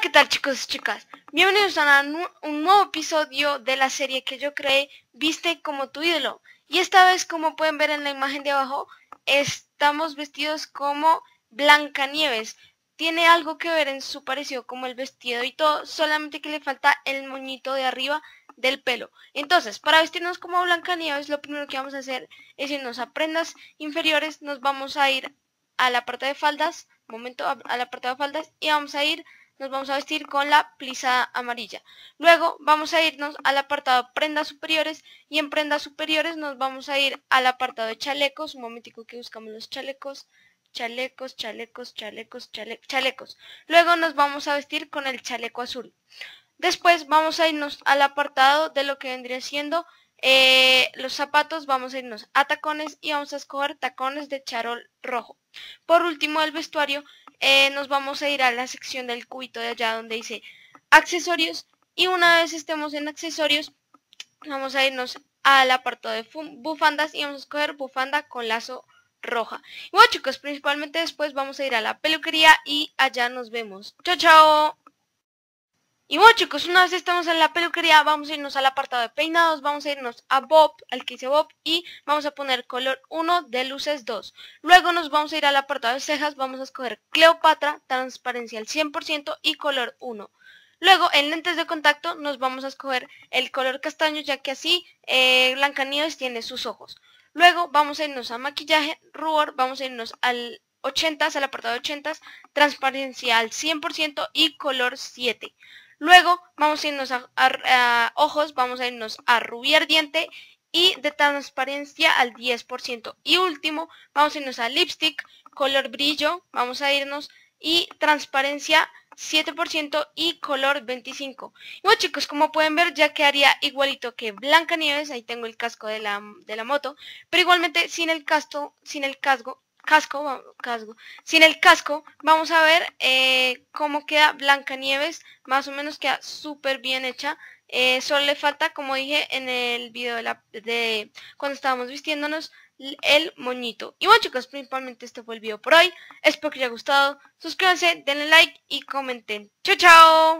¿qué tal chicos y chicas? Bienvenidos a un nuevo episodio de la serie que yo creé, Viste como tu ídolo. Y esta vez, como pueden ver en la imagen de abajo, estamos vestidos como Blancanieves. Tiene algo que ver en su parecido como el vestido y todo, solamente que le falta el moñito de arriba del pelo. Entonces, para vestirnos como Blancanieves, lo primero que vamos a hacer es irnos a prendas inferiores, nos vamos a ir A la parte de faldas, momento, a la parte de faldas y vamos a ir nos vamos a vestir con la plisada amarilla. Luego vamos a irnos al apartado prendas superiores y en prendas superiores nos vamos a ir al apartado de chalecos. Un momentico que buscamos los chalecos. Chalecos, chalecos, chalecos, chalecos. Luego nos vamos a vestir con el chaleco azul. Después vamos a irnos al apartado de lo que vendría siendo eh, los zapatos. Vamos a irnos a tacones y vamos a escoger tacones de charol rojo. Por último, el vestuario eh, nos vamos a ir a la sección del cubito de allá donde dice accesorios. Y una vez estemos en accesorios, vamos a irnos al apartado de bufandas y vamos a escoger bufanda con lazo roja. bueno chicos, principalmente después vamos a ir a la peluquería y allá nos vemos. Chao, chao. Y bueno chicos, una vez estamos en la peluquería, vamos a irnos al apartado de peinados, vamos a irnos a Bob, al que dice Bob, y vamos a poner color 1 de luces 2. Luego nos vamos a ir al apartado de cejas, vamos a escoger Cleopatra, transparencia al 100% y color 1. Luego en lentes de contacto nos vamos a escoger el color castaño, ya que así eh, Blancanieves tiene sus ojos. Luego vamos a irnos a maquillaje, rubor, vamos a irnos al 80 al apartado de 80 transparencia al 100% y color 7. Luego vamos a irnos a, ojos, vamos a irnos a rubí ardiente y de transparencia al 10%. Y último, vamos a irnos a lipstick, color brillo, vamos a irnos y transparencia 7% y color 25. Y bueno chicos, como pueden ver ya quedaría igualito que Blanca Nieves, ahí tengo el casco de la, de la moto, pero igualmente sin el casco, sin el casco casco, casco, sin el casco, vamos a ver eh, cómo queda Blancanieves, más o menos queda súper bien hecha. Eh, solo le falta, como dije en el video de, de cuando estábamos vistiéndonos, el moñito. Y bueno chicos, principalmente este fue el video por hoy. Espero que les haya gustado. Suscríbanse, denle like y comenten. Chao, chao.